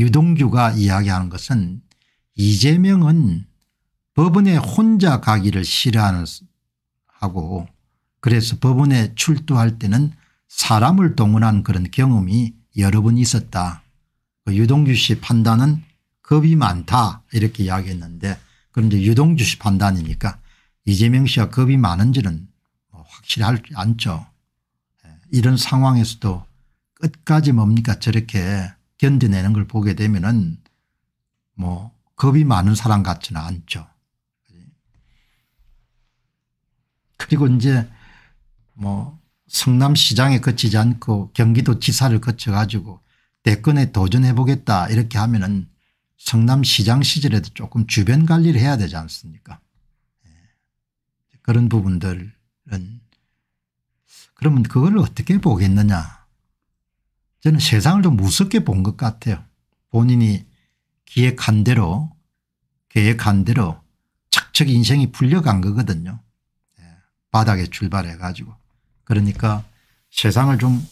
유동규가 이야기하는 것은 이재명은 법원에 혼자 가기를 싫어하고 그래서 법원에 출두할 때는 사람을 동원한 그런 경험이 여러 번 있었다. 그 유동규 씨 판단은 겁이 많다 이렇게 이야기했는데 그런데 유동규 씨 판단이니까 이재명 씨가 겁이 많은지는 뭐 확실하지 않죠. 예, 이런 상황에서도 끝까지 뭡니까 저렇게 견뎌내는 걸 보게 되면은 뭐 겁이 많은 사람 같지는 않죠. 그리고 이제 뭐 성남시장에 거치지 않고 경기도지사를 거쳐 가지고 대권에 도전해 보겠다 이렇게 하면은 성남시장 시절에도 조금 주변 관리를 해야 되지 않습니까 예. 그런 부분들은 그러면 그걸 어떻게 보겠느냐 저는 세상을 좀 무섭게 본 것 같아요. 본인이 기획한 대로 계획한 대로 착착 인생이 풀려간 거거든요. 예, 바닥에 출발해 가지고 그러니까 세상을 좀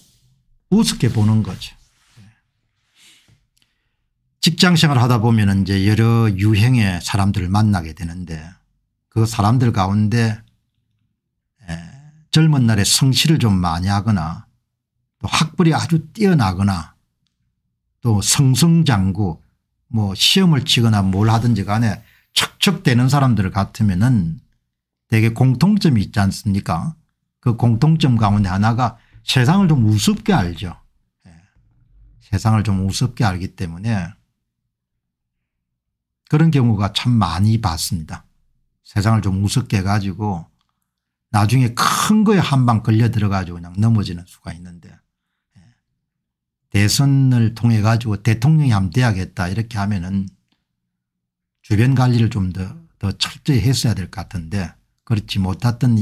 우습게 보는 거죠. 예. 직장생활 하다 보면 이제 여러 유형의 사람들을 만나게 되는데 그 사람들 가운데 예, 젊은 날에 성실을 좀 많이 하거나 또 학벌이 아주 뛰어나거나 또 성성장구 뭐 시험을 치거나 뭘 하든지 간에 척척되는 사람들 같으면은 되게 공통점이 있지 않습니까 그 공통점 가운데 하나가 세상을 좀 우습게 알죠. 예. 세상을 좀 우습게 알기 때문에 그런 경우가 참 많이 봤습니다. 세상을 좀 우습게 가지고 나중에 큰 거에 한 방 걸려 들어가지고 그냥 넘어지는 수가 있는데 대선을 통해 가지고 대통령이 하면 돼야겠다 이렇게 하면은 주변 관리를 좀 더 더 철저히 했어야 될 것 같은데 그렇지 못했던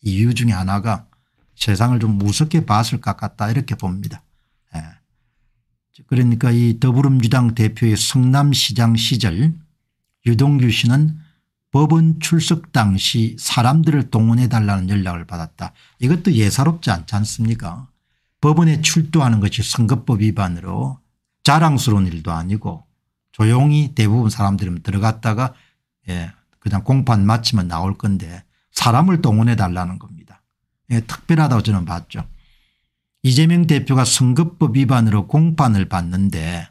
이유 중에 하나가 세상을 좀 무섭게 봤을 것 같다 이렇게 봅니다. 예. 그러니까 이 더불어민주당 대표의 성남시장 시절 유동규 씨는 법원 출석 당시 사람들을 동원해 달라는 연락을 받았다. 이것도 예사롭지 않지 않습니까 법원에 출두하는 것이 선거법 위반으로 자랑스러운 일도 아니고 조용히 대부분 사람들은 들어갔다가 예 그냥 공판 마치면 나올 건데 사람을 동원해 달라는 겁니다. 예 특별하다고 저는 봤죠. 이재명 대표가 선거법 위반으로 공판을 받는데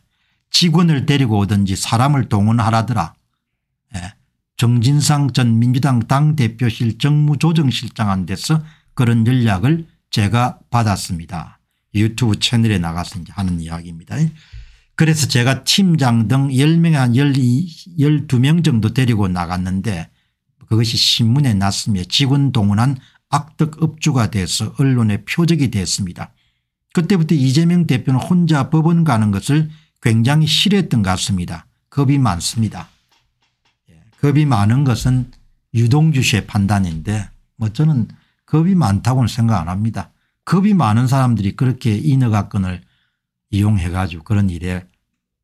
직원을 데리고 오든지 사람을 동원하라더라. 예. 정진상 전 민주당 당대표실 정무조정실장한 테서 그런 연락을 제가 받았습니다. 유튜브 채널에 나가서 이제 하는 이야기입니다. 그래서 제가 팀장 등 10명 한 12, 명 정도 데리고 나갔는데 그것이 신문에 났으며 직원 동원한 악덕 업주가 돼서 언론의 표적이 됐습니다. 그때부터 이재명 대표는 혼자 법원 가는 것을 굉장히 싫어했던 것 같습니다. 겁이 많습니다. 예, 겁이 많은 것은 유동주 씨의 판단인데 뭐 저는 겁이 많다고는 생각 안 합니다. 겁이 많은 사람들이 그렇게 인허가권을 이용해 가지고 그런 일에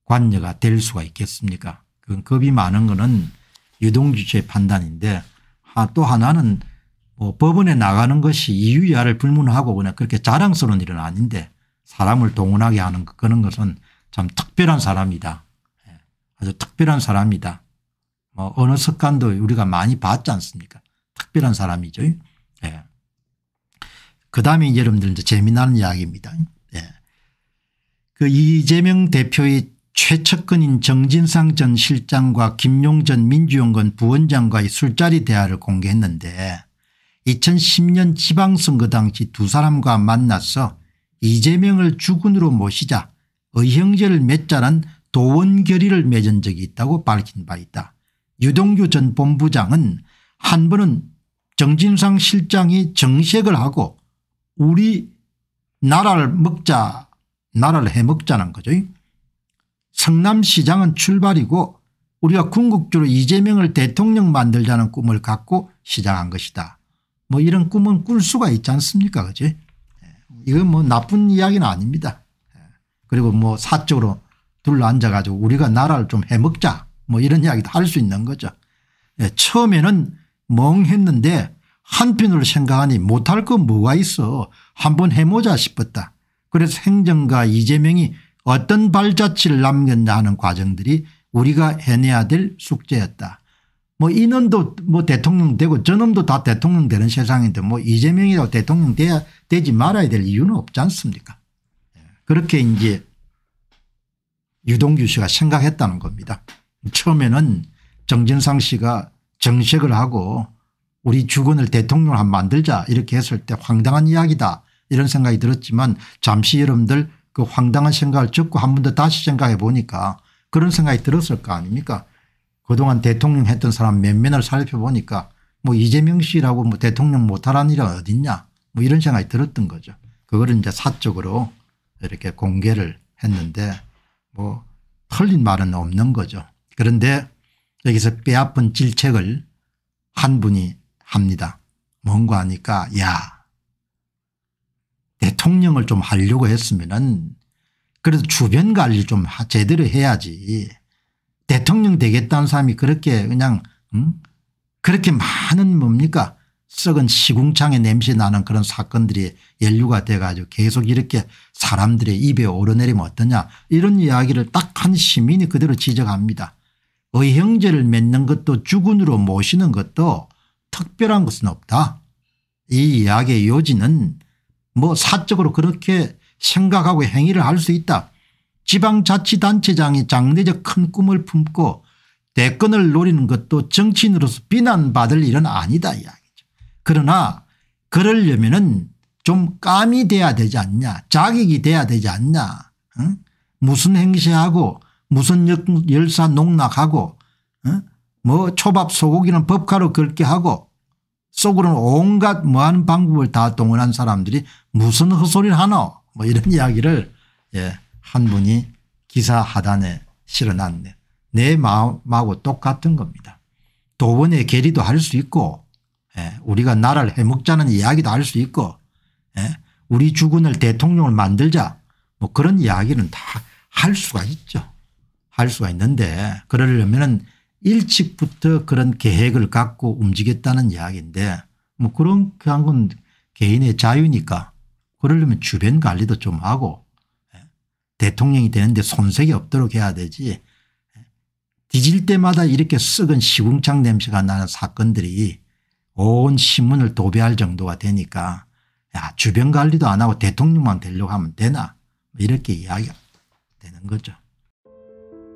관여가 될 수가 있겠습니까 그건 겁이 많은 거는 유동주체의 판단인데 또 하나는 뭐 법원에 나가는 것이 이유야를 불문하고 그냥 그렇게 자랑스러운 일은 아닌데 사람을 동원하게 하는 그런 것은 참 특별한 사람이다. 예, 아주 특별한 사람이다. 뭐 언어 습관도 우리가 많이 봤지 않습니까 특별한 사람이죠. 예. 그 다음에 여러분들 이제 재미나는 이야기입니다. 예. 그 이재명 대표의 최측근인 정진상 전 실장과 김용 전민주연구 부원장과의 술자리 대화를 공개했는데 2010년 지방선거 당시 두 사람과 만나서 이재명을 주군으로 모시자 의형제를 맺자는 도원 결의를 맺은 적이 있다고 밝힌 바 있다. 유동규 전 본부장은 한 번은 정진상 실장이 정색을 하고 우리 나라를 먹자 나라를 해먹자는 거죠. 성남시장은 출발이고 우리가 궁극적으로 이재명을 대통령 만들자는 꿈을 갖고 시작한 것이다. 뭐 이런 꿈은 꿀 수가 있지 않습니까 그지 예. 이건 뭐 나쁜 이야기는 아닙니다. 예. 그리고 뭐 사적으로 둘러앉아 가지고 우리가 나라를 좀 해먹자 뭐 이런 이야기도 할 수 있는 거죠. 예, 처음에는 멍했는데 한편으로 생각하니 못할 거 뭐가 있어 한 번 해보자 싶었다. 그래서 행정가 이재명이 어떤 발자취를 남겼냐 하는 과정들이 우리가 해내야 될 숙제였다. 뭐 이놈도 뭐 대통령 되고 저놈도 다 대통령 되는 세상인데 뭐 이재명이라고 대통령 돼야 되지 말아야 될 이유는 없지 않습니까 예, 그렇게 이제 유동규 씨가 생각했다는 겁니다. 처음에는 정진상 씨가 정색을 하고 우리 주군을 대통령을 한 만들자 이렇게 했을 때 황당한 이야기다 이런 생각이 들었지만 잠시 여러분들 그 황당한 생각을 접고 한 번 더 다시 생각해 보니까 그런 생각이 들었을 거 아닙니까 그동안 대통령 했던 사람 몇몇을 살펴보니까 뭐 이재명 씨라고 뭐 대통령 못하라는 일은 어딨냐 뭐 이런 생각이 들었던 거죠. 그거를 이제 사적으로 이렇게 공개를 했는데 뭐 틀린 말은 없는 거죠. 그런데 여기서 뼈아픈 질책을 한 분이 합니다. 뭔가 하니까 야 대통령을 좀 하려고 했으면은 그래도 주변 관리 좀 제대로 해야지 대통령 되겠다는 사람이 그렇게 그냥 음? 그렇게 많은 뭡니까 썩은 시궁창의 냄새 나는 그런 사건들이 연루가 돼 가지고 계속 이렇게 사람들의 입에 오르내리면 어떠냐 이런 이야기를 딱 한 시민이 그대로 지적합니다. 의형제를 맺는 것도 주군으로 모시는 것도 특별한 것은 없다. 이 이야기의 요지는 뭐 사적으로 그렇게 생각하고 행위를 할 수 있다. 지방자치단체장이 장래적 큰 꿈을 품고 대권을 노리는 것도 정치인으로서 비난받을 일은 아니다 이야기죠. 그러나 그러려면 은좀 까미 돼야 되지 않냐 자격이 돼야 되지 않냐 응? 무슨 행세하고 무슨 열사 농락하고 응? 뭐 초밥 소고기는 법카로 긁게 하고 속으로는 온갖 무한 방법을 다 동원한 사람들이 무슨 헛소리를 하노 뭐 이런 이야기를 예, 한 분이 기사 하단에 실어놨네. 내 마음하고 똑같은 겁니다. 도원의 계리도 할 수 있고 예, 우리가 나라를 해먹자는 이야기도 할 수 있고 예, 우리 주군을 대통령을 만들자 뭐 그런 이야기는 다 할 수가 있죠. 할 수가 있는데 그러려면 일찍부터 그런 계획을 갖고 움직였다는 이야기인데 뭐 그런 건 개인의 자유니까 그러려면 주변 관리도 좀 하고 예, 대통령이 되는데 손색이 없도록 해야 되지 예, 뒤질 때마다 이렇게 썩은 시궁창 냄새가 나는 사건들이 온 신문을 도배할 정도가 되니까 야 주변 관리도 안 하고 대통령만 되려고 하면 되나 뭐 이렇게 이야기가 되는 거죠.